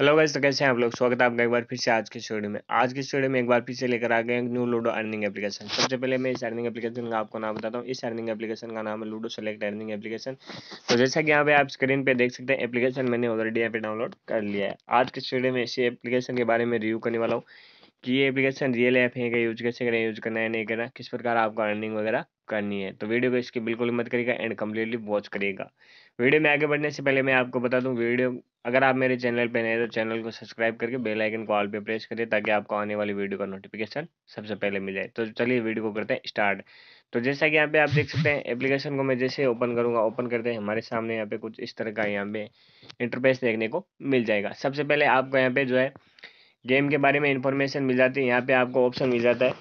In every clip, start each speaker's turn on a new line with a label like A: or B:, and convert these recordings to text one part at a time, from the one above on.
A: hello guys तो कैसे हैं आप लोग स्वागत है आपका एक बार फिर से आज के स्टूडियो में आज के स्टूडियो में एक बार फिर से लेकर आ गए हैं न्यू लूडो अर्निंग एप्लीकेशन सबसे पहले मैं इस अर्निंग एप्लीकेशन का आपको नाम बताता हूँ इस अर्निंग एप्लीकेशन का नाम है लूडो सेलेक्ट अर्निंग एप्लीकेशन तो जैसा कि यहाँ पे आप स्क्रीन पे देख सकते हैं एप्लीकेशन मैंने ऑलरेडी यहाँ पे डाउनलोड कर लिया है आज के स्टूडियो में इसी एप्लीकेशन के बारे में रिव्यू करने वाला हूँ कि ये एप्लीकेशन रियल ऐप है क्या यूज कैसे करें यूज करना है नहीं करना किस प्रकार आपको अर्निंग वगैरह करनी है तो वीडियो को इसकी बिल्कुल मत करेगा एंड कम्प्लीटली वॉच करिएगा वीडियो में आगे बढ़ने से पहले मैं आपको बता दूं वीडियो अगर आप मेरे चैनल पर नए तो चैनल को सब्सक्राइब करके बेल आइकन को ऑल पे प्रेस करिए ताकि आपको आने वाली वीडियो का नोटिफिकेशन सबसे पहले मिल जाए तो चलिए वीडियो को करते हैं स्टार्ट तो जैसा कि यहाँ पे आप देख सकते हैं एप्लीकेशन को मैं जैसे ओपन करूँगा ओपन करते हैं हमारे सामने यहाँ पे कुछ इस तरह का यहाँ पे इंटरफेस देखने को मिल जाएगा सबसे पहले आपको यहाँ पे जो है गेम के बारे में इंफॉर्मेशन मिल जाती है यहाँ पे आपको ऑप्शन मिल जाता है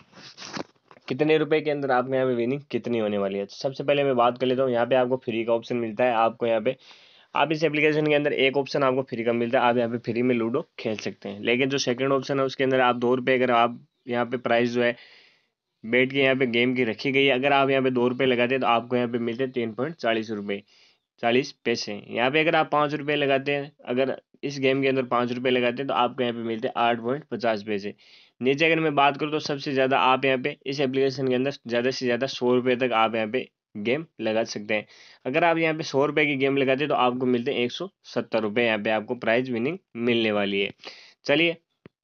A: कितने रुपए के अंदर आपके यहाँ पे विनिंग कितनी होने वाली है सबसे पहले मैं बात कर लेता हूँ यहाँ पे आपको फ्री का ऑप्शन मिलता है आपको यहाँ पे आप इस एप्लीकेशन के अंदर एक ऑप्शन आपको फ्री का मिलता है आप यहाँ पे फ्री में लूडो खेल सकते हैं लेकिन जो सेकेंड ऑप्शन है उसके अंदर आप दो रुपये अगर आप यहाँ पे प्राइस जो है बैठ के यहाँ पे गेम की रखी गई है अगर आप यहाँ पे दो रुपये लगाते हैं तो आपको यहाँ पे मिलते हैं तीन पॉइंट चालीस रुपये चालीस पैसे यहाँ पे अगर आप पाँच रुपये लगाते हैं अगर इस गेम के अंदर पाँच रुपये लगाते हैं तो आपको यहाँ पे मिलते हैं आठ पॉइंट पचास पैसे नीचे अगर मैं बात करूँ तो सबसे ज़्यादा आप यहाँ पे इस एप्लीकेशन के अंदर ज़्यादा से ज़्यादा सौ रुपये तक आप यहाँ पे गेम लगा सकते हैं अगर आप यहाँ पे सौ रुपये की गेम लगाते हैं तो आपको मिलते हैं एक सौ सत्तर रुपये यहाँ पे आपको प्राइज विनिंग मिलने वाली है चलिए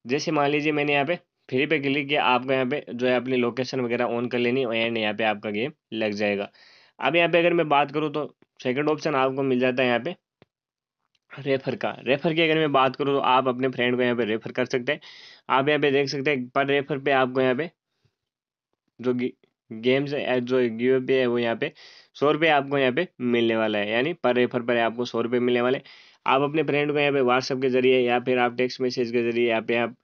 A: जैसे मान लीजिए मैंने यहाँ पे फ्री पे क्लिक किया आपको यहाँ पे जो है अपनी लोकेशन वगैरह ऑन कर लेनी है एंड यहाँ पे आपका गेम लग जाएगा अब यहाँ पे अगर मैं बात करूँ तो सेकंड ऑप्शन आपको मिल जाता है यहाँ पे रेफ़र का रेफ़र की अगर मैं बात करूँ तो आप अपने फ्रेंड को यहाँ पे रेफ़र कर सकते हैं आप यहाँ पे देख सकते हैं पर रेफ़र पे आपको यहाँ पे जो गेम्स है जो गिव पे है वो यहाँ पे सौ रुपये आपको यहाँ पे मिलने वाला है यानी पर रेफ़र पर आपको सौ रुपये मिलने वाले आप अपने फ्रेंड को यहाँ पे व्हाट्सअप के जरिए या फिर आप टेक्स्ट मैसेज के जरिए यहाँ पे आप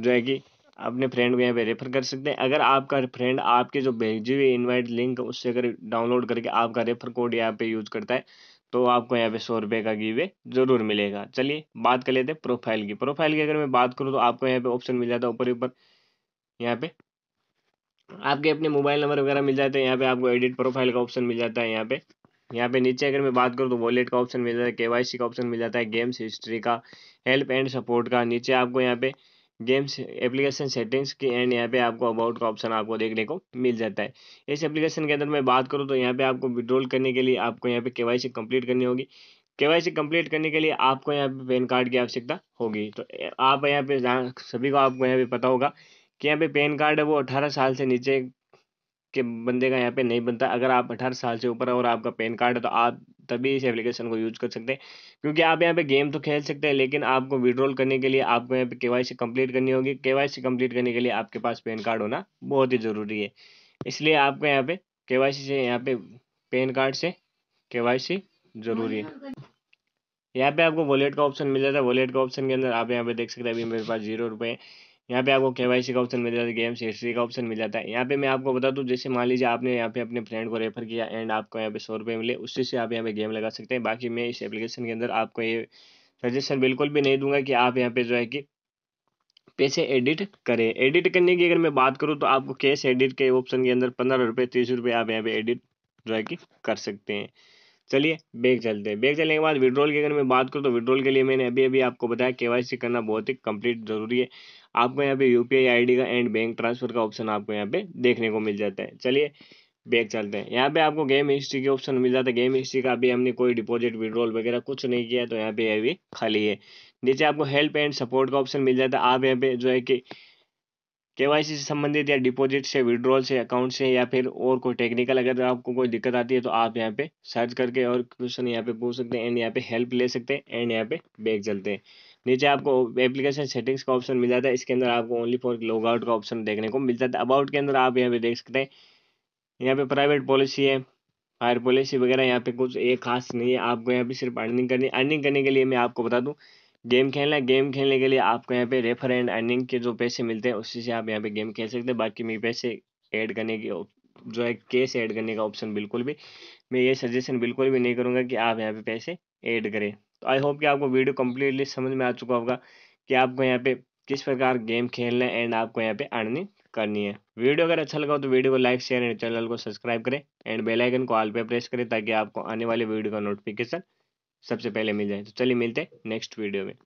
A: जो है कि अपने फ्रेंड को यहाँ पे रेफर कर सकते हैं अगर आपका फ्रेंड आपके जो भेजी हुई इन्वाइट लिंक उससे अगर डाउनलोड करके आपका रेफर कोड यहाँ पे यूज करता है तो आपको यहाँ पे सौ रुपये का गिवे जरूर मिलेगा चलिए बात कर लेते हैं प्रोफाइल की प्रोफाइल की अगर मैं बात करूँ तो आपको यहाँ पे ऑप्शन मिल जाता है ऊपर ऊपर यहाँ पे आपके अपने मोबाइल नंबर वगैरह मिल जाते हैं यहाँ पे आपको एडिट प्रोफाइल का ऑप्शन मिल जाता है यहाँ पे यहाँ पे नीचे अगर मैं बात करूँ तो वॉलेट का ऑप्शन मिल जाता है के का ऑप्शन मिल जाता है गेम्स हिस्ट्री का हेल्प एंड सपोर्ट का नीचे आपको यहाँ पे गेम्स एप्लीकेशन सेटिंग्स की एंड यहाँ पे आपको अबाउट का ऑप्शन आपको देखने को मिल जाता है इस एप्लीकेशन के अंदर मैं बात करूँ तो यहाँ पे आपको विड्रॉल करने के लिए आपको यहाँ पे केवाईसी कंप्लीट करनी होगी केवाईसी कंप्लीट करने के लिए आपको यहाँ पे पैन कार्ड की आवश्यकता होगी तो आप यहाँ पे सभी को आपको यहाँ पे पता होगा कि यहाँ पे पैन कार्ड है वो अठारह साल से नीचे के बंदे का यहाँ पे नहीं बनता अगर आप अठारह साल से ऊपर है और आपका पैन कार्ड है तो आप तभी इस एप्लीकेशन को यूज कर सकते हैं क्योंकि आप यहाँ पे गेम तो खेल सकते हैं लेकिन आपको विड्रॉल करने के लिए आपको यहाँ पे केवाईसी कंप्लीट करनी होगी केवाईसी कंप्लीट करने के लिए आपके पास पेन कार्ड होना बहुत ही ज़रूरी है इसलिए आपको यहाँ पे केवाईसी से यहाँ पे पैन कार्ड से सी ज़रूरी है यहाँ पे आपको वॉलेट का ऑप्शन मिल जाता है वॉलेट का ऑप्शन के अंदर आप यहाँ पे देख सकते हैं अभी मेरे पास जीरो रुपये यहाँ पे आपको केवाईसी का ऑप्शन मिल जाता है गेम्स हिस्ट्री का ऑप्शन मिल जाता है यहाँ पे मैं आपको बता दूँ जैसे मान लीजिए आपने यहाँ पे अपने फ्रेंड को रेफर किया एंड आपको यहाँ पे सौ रुपये मिले उससे से आप यहाँ पे गेम लगा सकते हैं बाकी मैं इस एप्लीकेशन के अंदर आपको ये सजेशन बिल्कुल भी नहीं दूंगा कि आप यहाँ पे जो है कि पैसे एडिट करें एडिट करने की अगर मैं बात करूँ तो आपको कैश एडिट के ऑप्शन के अंदर पंद्रह रुपये तीस रुपये आप यहाँ पे एडिट जो है कि कर सकते हैं चलिए बैग चलते हैं बैग चलने के बाद विड्रॉल की अगर मैं बात करूँ तो विड्रॉल के लिए मैंने अभी अभी आपको बताया के करना बहुत ही कंप्लीट जरूरी है आपको यहाँ पे यू पी का एंड बैंक ट्रांसफर का ऑप्शन आपको यहाँ पे देखने को मिल जाता है चलिए बैक चलते हैं यहाँ पे आपको गेम हिस्ट्री के ऑप्शन मिल जाता है गेम हिस्ट्री का अभी हमने कोई डिपॉजिट विड्रॉल वगैरह कुछ नहीं किया तो यहाँ पे अभी खाली है नीचे आपको हेल्प एंड सपोर्ट का ऑप्शन मिल जाता है आप यहाँ पे जो है कि केवाईसी से संबंधित या डिपॉजिट से विड्रॉल से अकाउंट से या फिर और कोई टेक्निकल अगर आपको कोई दिक्कत आती है तो आप यहाँ पे सर्च करके और क्वेश्चन यहाँ पे पूछ सकते हैं एंड यहाँ पे हेल्प ले सकते हैं एंड यहाँ पे बैग चलते हैं नीचे आपको एप्लीकेशन सेटिंग्स का ऑप्शन मिल जाता है इसके अंदर आपको ओनली फॉर लॉग आउट का ऑप्शन देखने को मिल जाता है अबाउट के अंदर आप यहाँ पे देख सकते हैं यहाँ पे प्राइवेट पॉलिसी है फायर पॉलिसी वगैरह यहाँ पे कुछ एक खास नहीं है आपको यहाँ पे सिर्फ अर्निंग करनी अर्निंग करने के लिए मैं आपको बता दूँ गेम खेलना गेम खेलने के लिए आपको यहाँ पे रेफर एंड अर्निंग के जो पैसे मिलते हैं उसी से आप यहाँ पे गेम खेल सकते हैं बाकी मेरे पैसे ऐड करने की जो है केस ऐड करने का ऑप्शन बिल्कुल भी मैं ये सजेशन बिल्कुल भी नहीं करूँगा कि आप यहाँ पे पैसे ऐड करें आई तो होप कि आपको वीडियो कम्प्लीटली समझ में आ चुका होगा कि आपको यहाँ पे किस प्रकार गेम खेलना है एंड आपको यहाँ पे अर्निंग करनी है वीडियो अगर अच्छा लगा हो तो वीडियो को लाइक शेयर एंड चैनल को सब्सक्राइब करें एंड बेल आइकन को ऑल पे प्रेस करें ताकि आपको आने वाले वीडियो का नोटिफिकेशन सबसे पहले मिल जाए तो चलिए मिलते हैं नेक्स्ट वीडियो में